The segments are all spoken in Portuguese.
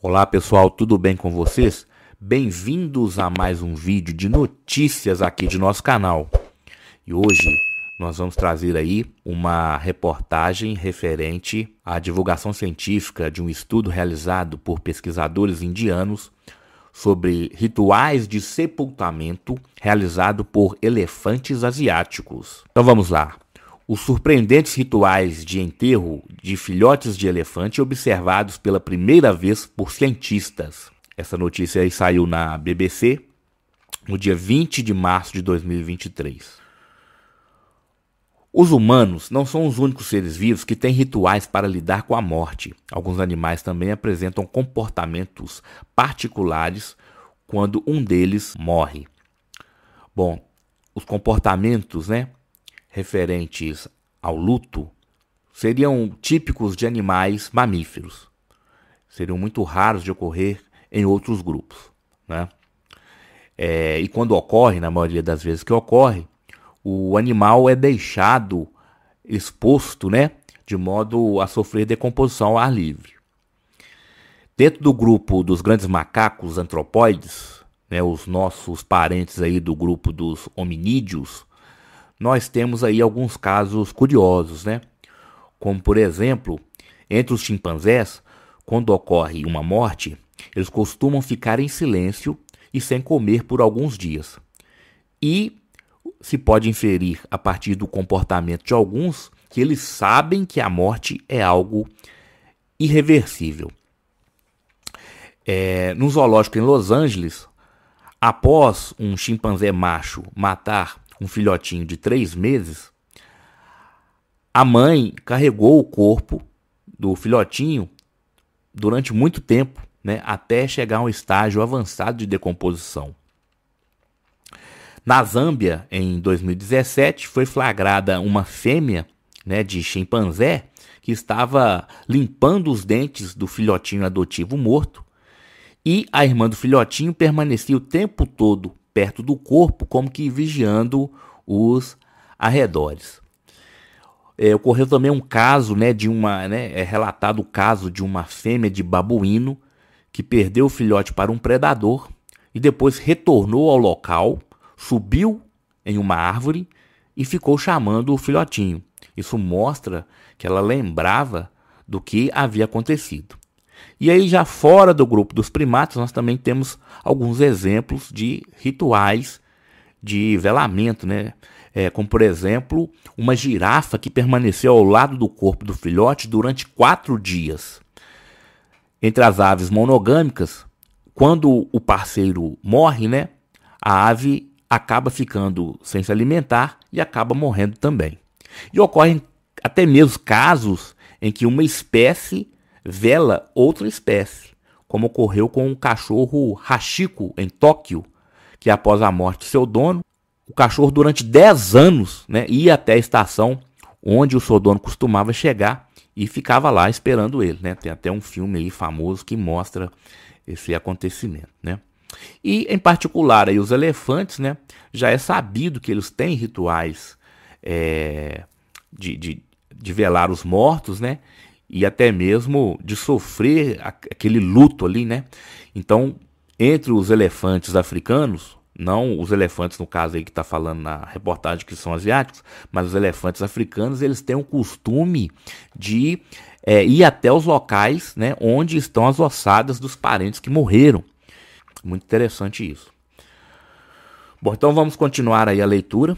Olá pessoal, tudo bem com vocês? Bem-vindos a mais um vídeo de notícias aqui de nosso canal. E hoje nós vamos trazer aí uma reportagem referente à divulgação científica de um estudo realizado por pesquisadores indianos sobre rituais de sepultamento realizado por elefantes asiáticos. Então vamos lá. Os surpreendentes rituais de enterro de filhotes de elefante observados pela primeira vez por cientistas. Essa notícia aí saiu na BBC no dia 20 de março de 2023. Os humanos não são os únicos seres vivos que têm rituais para lidar com a morte. Alguns animais também apresentam comportamentos particulares quando um deles morre. Bom, os comportamentos, né? referentes ao luto seriam típicos de animais mamíferos. Seriam muito raros de ocorrer em outros grupos. Né? É, e quando ocorre, na maioria das vezes que ocorre, o animal é deixado exposto, né, de modo a sofrer decomposição ao ar livre. Dentro do grupo dos grandes macacos antropóides, né, os nossos parentes aí do grupo dos hominídeos, nós temos aí alguns casos curiosos, né? Como, por exemplo, entre os chimpanzés, quando ocorre uma morte, eles costumam ficar em silêncio e sem comer por alguns dias. E se pode inferir a partir do comportamento de alguns que eles sabem que a morte é algo irreversível. É, no zoológico em Los Angeles, após um chimpanzé macho matar um filhotinho de três meses, a mãe carregou o corpo do filhotinho durante muito tempo, né, até chegar a um estágio avançado de decomposição. Na Zâmbia, em 2017, foi flagrada uma fêmea né, de chimpanzé que estava limpando os dentes do filhotinho adotivo morto e a irmã do filhotinho permanecia o tempo todo perto do corpo, como que vigiando os arredores. É, ocorreu também um caso, né, de uma, né, é relatado o caso de uma fêmea de babuíno que perdeu o filhote para um predador e depois retornou ao local, subiu em uma árvore e ficou chamando o filhotinho. Isso mostra que ela lembrava do que havia acontecido. E aí, já fora do grupo dos primatas, nós também temos alguns exemplos de rituais de velamento, né? É, como, por exemplo, uma girafa que permaneceu ao lado do corpo do filhote durante quatro dias. Entre as aves monogâmicas, quando o parceiro morre, né? A ave acaba ficando sem se alimentar e acaba morrendo também. E ocorrem até mesmo casos em que uma espécie vela outra espécie, como ocorreu com o um cachorro Hachiko em Tóquio, que após a morte de seu dono, o cachorro durante 10 anos né, ia até a estação onde o seu dono costumava chegar e ficava lá esperando ele. Né? Tem até um filme aí famoso que mostra esse acontecimento. Né? E em particular aí, os elefantes, né, já é sabido que eles têm rituais é, de, de, de velar os mortos, né? e até mesmo de sofrer aquele luto ali, né? Então, entre os elefantes africanos, não os elefantes, no caso aí que está falando na reportagem, que são asiáticos, mas os elefantes africanos, eles têm o costume de é, ir até os locais né, onde estão as ossadas dos parentes que morreram. Muito interessante isso. Bom, então vamos continuar aí a leitura.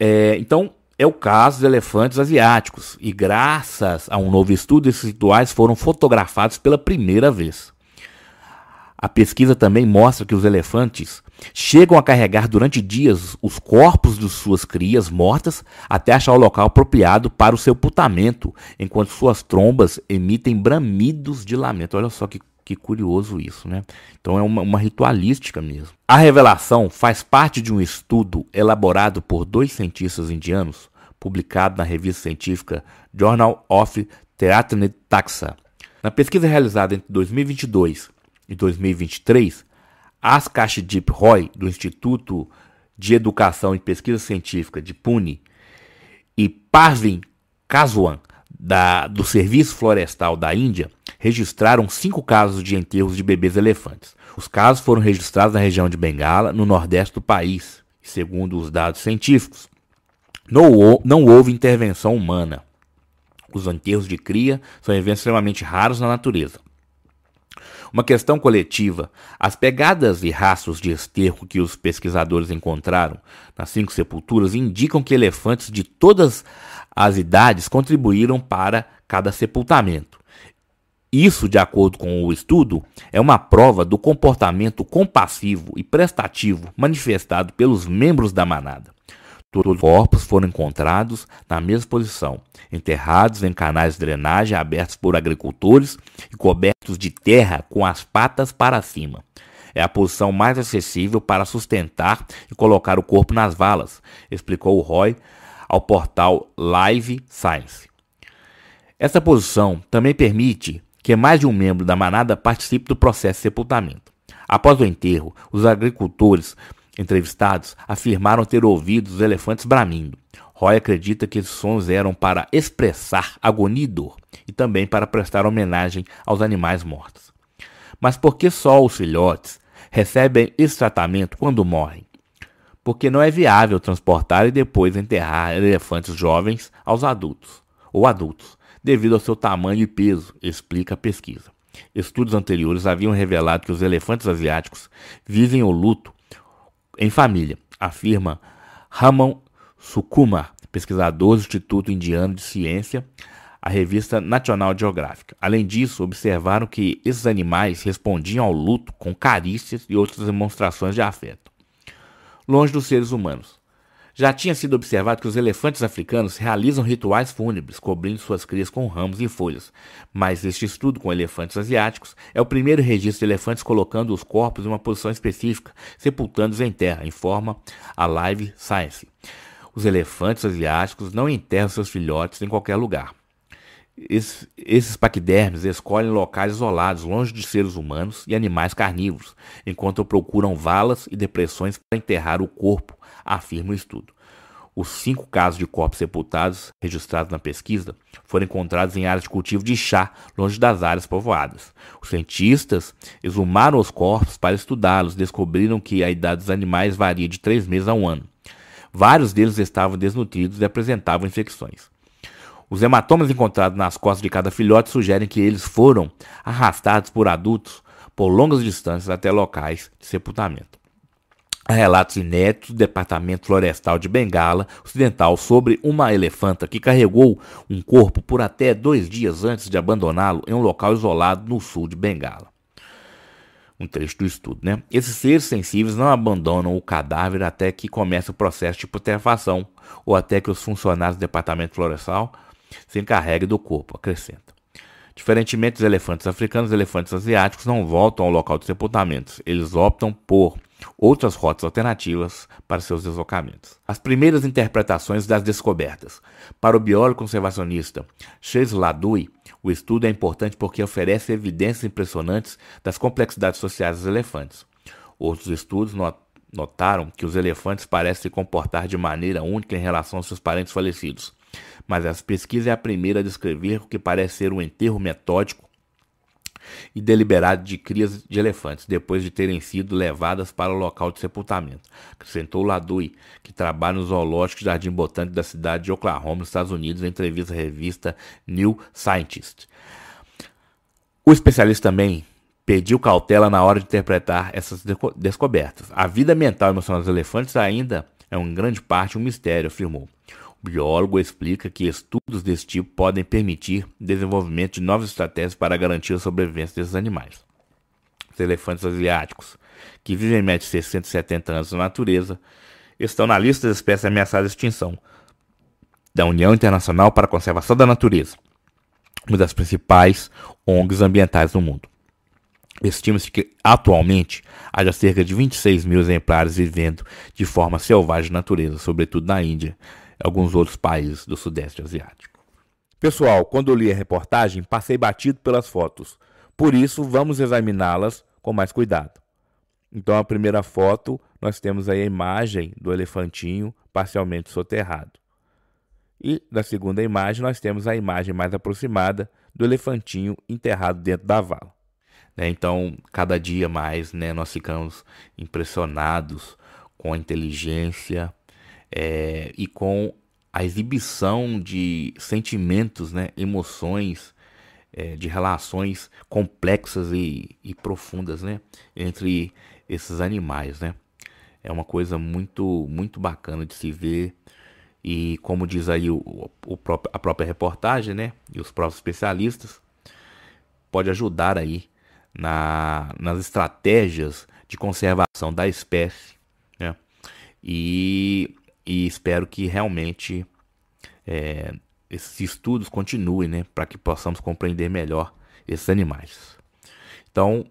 É, então, é o caso dos elefantes asiáticos, e graças a um novo estudo, esses rituais foram fotografados pela primeira vez. A pesquisa também mostra que os elefantes chegam a carregar durante dias os corpos de suas crias mortas até achar o local apropriado para o sepultamento, enquanto suas trombas emitem bramidos de lamento. Olha só que, que curioso isso, né? Então é uma, uma ritualística mesmo. A revelação faz parte de um estudo elaborado por dois cientistas indianos publicado na revista científica Journal of Theatrinid Taxa. Na pesquisa realizada entre 2022 e 2023, Askash Deep Roy, do Instituto de Educação e Pesquisa Científica de Pune, e Parvin Kazwan da, do Serviço Florestal da Índia, registraram cinco casos de enterros de bebês elefantes. Os casos foram registrados na região de Bengala, no nordeste do país, segundo os dados científicos. Não, houve intervenção humana. Os enterros de cria são eventos extremamente raros na natureza. Uma questão coletiva. As pegadas e rastros de esterco que os pesquisadores encontraram nas cinco sepulturas indicam que elefantes de todas as idades contribuíram para cada sepultamento. Isso, de acordo com o estudo, é uma prova do comportamento compassivo e prestativo manifestado pelos membros da manada. Todos os corpos foram encontrados na mesma posição, enterrados em canais de drenagem abertos por agricultores e cobertos de terra com as patas para cima. É a posição mais acessível para sustentar e colocar o corpo nas valas, explicou o Roy ao portal Live Science. Essa posição também permite que mais de um membro da manada participe do processo de sepultamento. Após o enterro, os agricultores Entrevistados afirmaram ter ouvido os elefantes bramindo. Roy acredita que esses sons eram para expressar agonia e dor e também para prestar homenagem aos animais mortos. Mas por que só os filhotes recebem esse tratamento quando morrem? Porque não é viável transportar e depois enterrar elefantes jovens aos adultos ou adultos, devido ao seu tamanho e peso, explica a pesquisa. Estudos anteriores haviam revelado que os elefantes asiáticos vivem o luto em família, afirma Ramon Sukumar, pesquisador do Instituto Indiano de Ciência, a revista National Geographic. Além disso, observaram que esses animais respondiam ao luto com carícias e outras demonstrações de afeto, longe dos seres humanos. Já tinha sido observado que os elefantes africanos realizam rituais fúnebres, cobrindo suas crias com ramos e folhas, mas este estudo com elefantes asiáticos é o primeiro registro de elefantes colocando os corpos em uma posição específica, sepultando-os em terra, informa a Live Science. Os elefantes asiáticos não enterram seus filhotes em qualquer lugar. Es, esses paquidermes escolhem locais isolados, longe de seres humanos e animais carnívoros, enquanto procuram valas e depressões para enterrar o corpo afirma o estudo. Os cinco casos de corpos sepultados registrados na pesquisa foram encontrados em áreas de cultivo de chá, longe das áreas povoadas. Os cientistas exumaram os corpos para estudá-los e descobriram que a idade dos animais varia de três meses a um ano. Vários deles estavam desnutridos e apresentavam infecções. Os hematomas encontrados nas costas de cada filhote sugerem que eles foram arrastados por adultos por longas distâncias até locais de sepultamento. A relatos inéditos do Departamento Florestal de Bengala Ocidental sobre uma elefanta que carregou um corpo por até dois dias antes de abandoná-lo em um local isolado no sul de Bengala. Um trecho do estudo, né? Esses seres sensíveis não abandonam o cadáver até que comece o processo de putrefação ou até que os funcionários do Departamento Florestal se encarreguem do corpo, acrescenta. Diferentemente dos elefantes africanos, os elefantes asiáticos não voltam ao local de sepultamentos. Eles optam por outras rotas alternativas para seus deslocamentos. As primeiras interpretações das descobertas. Para o biólogo conservacionista Chase Ladui, o estudo é importante porque oferece evidências impressionantes das complexidades sociais dos elefantes. Outros estudos notaram que os elefantes parecem se comportar de maneira única em relação aos seus parentes falecidos. Mas essa pesquisa é a primeira a descrever o que parece ser um enterro metódico e deliberado de crias de elefantes, depois de terem sido levadas para o local de sepultamento, acrescentou Ladui, que trabalha no zoológico Jardim Botânico da cidade de Oklahoma, nos Estados Unidos, em entrevista à revista New Scientist. O especialista também pediu cautela na hora de interpretar essas descobertas. A vida mental e emocional dos elefantes ainda é, em grande parte, um mistério, afirmou. O biólogo explica que estudos desse tipo podem permitir desenvolvimento de novas estratégias para garantir a sobrevivência desses animais. Os elefantes asiáticos, que vivem em média de 670 anos na natureza, estão na lista das espécies ameaçadas de extinção da União Internacional para a Conservação da Natureza, uma das principais ONGs ambientais do mundo. Estima-se que atualmente haja cerca de 26 mil exemplares vivendo de forma selvagem na natureza, sobretudo na Índia, alguns outros países do Sudeste Asiático. Pessoal, quando li a reportagem, passei batido pelas fotos. Por isso, vamos examiná-las com mais cuidado. Então, a primeira foto, nós temos aí a imagem do elefantinho parcialmente soterrado. E na segunda imagem, nós temos a imagem mais aproximada do elefantinho enterrado dentro da vala. Né? Então, cada dia mais, né, nós ficamos impressionados com a inteligência é, e com a exibição de sentimentos, né, emoções, é, de relações complexas e, e profundas, né, entre esses animais, né. É uma coisa muito muito bacana de se ver e como diz aí o, o próprio, a própria reportagem, né, e os próprios especialistas, pode ajudar aí na, nas estratégias de conservação da espécie, né? E e espero que realmente é, esses estudos continuem, né? Para que possamos compreender melhor esses animais. Então,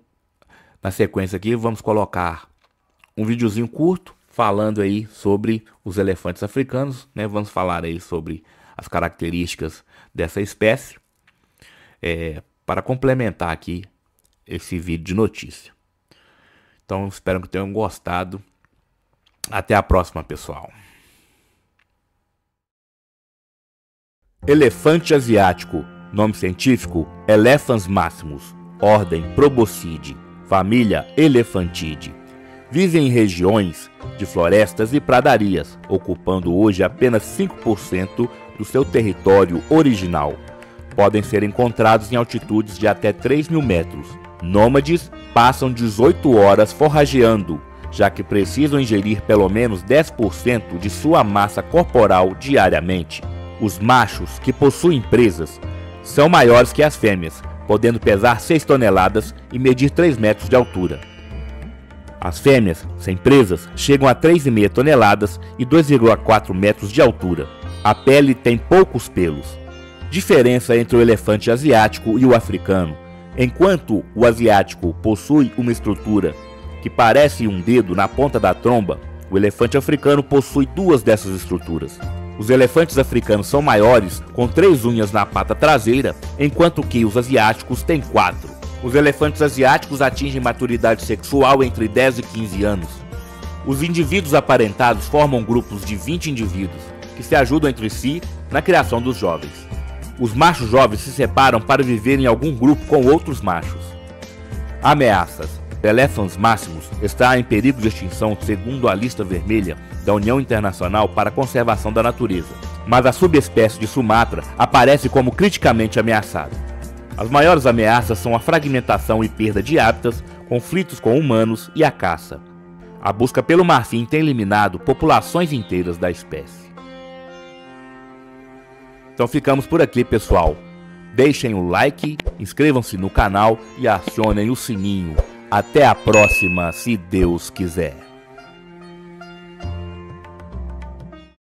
na sequência aqui, vamos colocar um videozinho curto falando aí sobre os elefantes africanos, né? Vamos falar aí sobre as características dessa espécie é, para complementar aqui esse vídeo de notícia. Então, espero que tenham gostado. Até a próxima, pessoal. Elefante asiático. Nome científico: Elephans maximus. Ordem: Proboscide. Família: Elefantide. Vivem em regiões de florestas e pradarias, ocupando hoje apenas 5% do seu território original. Podem ser encontrados em altitudes de até 3 mil metros. Nômades passam 18 horas forrageando, já que precisam ingerir pelo menos 10% de sua massa corporal diariamente. Os machos que possuem presas são maiores que as fêmeas, podendo pesar 6 toneladas e medir 3 metros de altura. As fêmeas, sem presas, chegam a 3,5 toneladas e 2,4 metros de altura. A pele tem poucos pelos. Diferença entre o elefante asiático e o africano. Enquanto o asiático possui uma estrutura que parece um dedo na ponta da tromba, o elefante africano possui duas dessas estruturas. Os elefantes africanos são maiores, com três unhas na pata traseira, enquanto que os asiáticos têm quatro. Os elefantes asiáticos atingem maturidade sexual entre 10 e 15 anos. Os indivíduos aparentados formam grupos de 20 indivíduos, que se ajudam entre si na criação dos jovens. Os machos jovens se separam para viver em algum grupo com outros machos. Ameaças Teléfons máximos está em perigo de extinção segundo a lista vermelha da União Internacional para a Conservação da Natureza, mas a subespécie de Sumatra aparece como criticamente ameaçada. As maiores ameaças são a fragmentação e perda de hábitats, conflitos com humanos e a caça. A busca pelo marfim tem eliminado populações inteiras da espécie. Então ficamos por aqui, pessoal. Deixem o like, inscrevam-se no canal e acionem o sininho até a próxima, se Deus quiser.